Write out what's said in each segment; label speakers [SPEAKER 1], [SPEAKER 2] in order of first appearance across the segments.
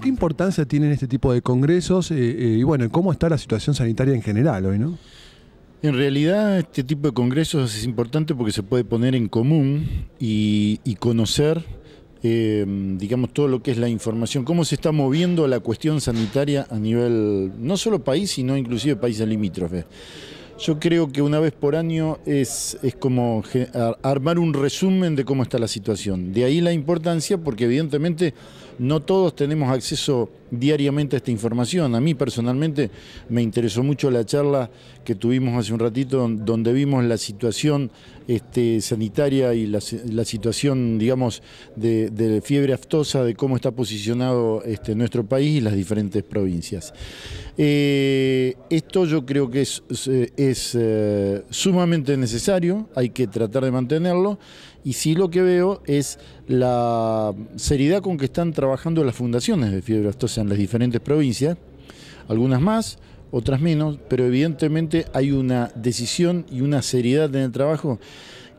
[SPEAKER 1] ¿Qué importancia tienen este tipo de
[SPEAKER 2] congresos eh, eh, y bueno, cómo está la situación sanitaria en general hoy, no? En realidad este tipo de congresos es importante porque se puede poner en común y, conocer, eh, digamos, todo lo que es la información, cómo se está moviendo la cuestión sanitaria a nivel, no solo país, sino inclusive países limítrofes. Yo creo que una vez por año es, es como armar un resumen de cómo está la situación. De ahí la importancia porque evidentemente no todos tenemos acceso diariamente a esta información. A mí personalmente me interesó mucho la charla que tuvimos hace un ratito, donde vimos la situación este, sanitaria y la, situación, digamos, de, fiebre aftosa, de cómo está posicionado este, nuestro país y las diferentes provincias. Eh, esto yo creo que es, eh, sumamente necesario, hay que tratar de mantenerlo, y sí lo que veo es la seriedad con que están trabajando las fundaciones de fiebre aftosa en las diferentes provincias, algunas más, otras menos, pero evidentemente hay una decisión y una seriedad en el trabajo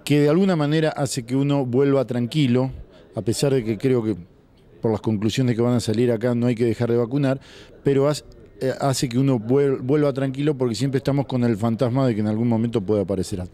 [SPEAKER 2] que de alguna manera hace que uno vuelva tranquilo, a pesar de que creo que por las conclusiones que van a salir acá no hay que dejar de vacunar, pero eh, hace que uno vuelva tranquilo porque siempre estamos con el fantasma de que en algún momento puede aparecer a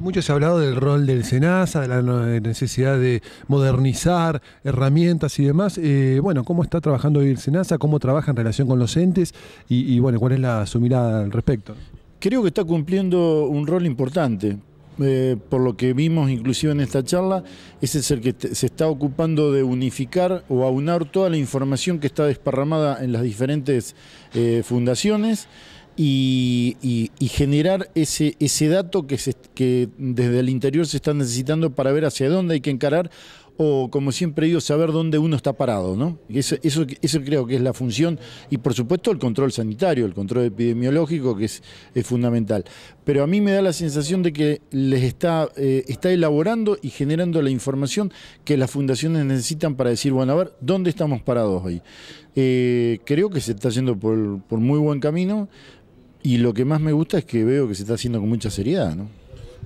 [SPEAKER 1] mucho se ha hablado del rol del SENASA, de la necesidad de modernizar herramientas y demás. Eh, bueno, ¿cómo está trabajando hoy el SENASA? ¿Cómo trabaja en relación con
[SPEAKER 2] los entes? Y, bueno, ¿cuál es su mirada al respecto? Creo que está cumpliendo un rol importante. Eh, por lo que vimos inclusive en esta charla, ese es el que se está ocupando de unificar o aunar toda la información que está desparramada en las diferentes eh, fundaciones y, generar ese, dato que, desde el interior se está necesitando para ver hacia dónde hay que encarar o como siempre digo, saber dónde uno está parado, ¿no? Eso, eso, creo que es la función y por supuesto el control sanitario, el control epidemiológico que es, fundamental. Pero a mí me da la sensación de que les está, eh, está elaborando y generando la información que las fundaciones necesitan para decir, bueno, a ver, ¿dónde estamos parados hoy? Eh, creo que se está yendo por, por muy buen camino. Y lo que más me gusta es que veo que se está haciendo con mucha seriedad, ¿no?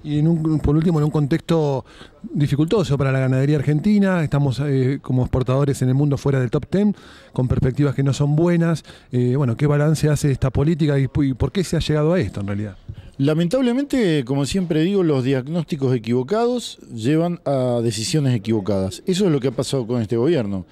[SPEAKER 1] Y por último, en un contexto dificultoso para la ganadería argentina, estamos eh, como exportadores en el mundo fuera del top 10, con perspectivas que no son buenas.
[SPEAKER 2] Eh, bueno, ¿qué balance hace esta política y por qué se ha llegado a esto en realidad? Lamentablemente, como siempre digo, los diagnósticos equivocados llevan a decisiones equivocadas. Eso es lo que ha pasado con este gobierno.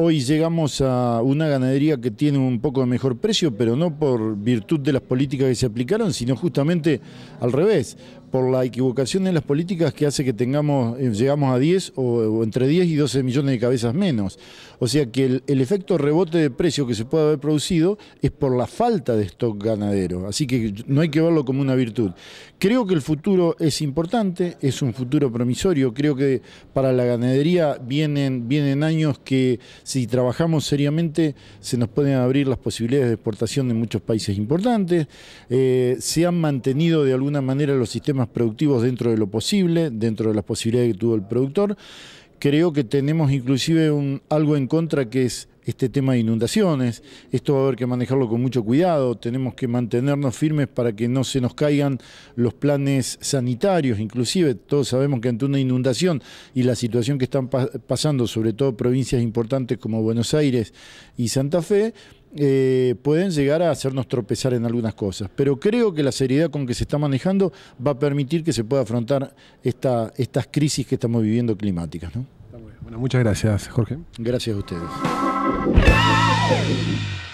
[SPEAKER 2] Hoy llegamos a una ganadería que tiene un poco de mejor precio, pero no por virtud de las políticas que se aplicaron, sino justamente al revés, por la equivocación en las políticas que hace que tengamos, eh, llegamos a 10 o, entre 10 y 12 millones de cabezas menos. O sea que el, efecto rebote de precio que se puede haber producido es por la falta de stock ganadero. Así que no hay que verlo como una virtud. Creo que el futuro es importante, es un futuro promisorio. Creo que para la ganadería vienen, vienen años que si trabajamos seriamente se nos pueden abrir las posibilidades de exportación de muchos países importantes. Eh, se han mantenido de alguna manera los sistemas más productivos dentro de lo posible, dentro de las posibilidades que tuvo el productor. Creo que tenemos inclusive un, algo en contra que es este tema de inundaciones. Esto va a haber que manejarlo con mucho cuidado. Tenemos que mantenernos firmes para que no se nos caigan los planes sanitarios. Inclusive todos sabemos que ante una inundación y la situación que están pasando, sobre todo provincias importantes como Buenos Aires y Santa Fe, eh, pueden llegar a hacernos tropezar en algunas cosas, pero creo que la seriedad con que se está manejando va a permitir que se pueda afrontar esta, estas crisis que estamos viviendo climáticas. muchas gracias, Jorge. Gracias a ustedes.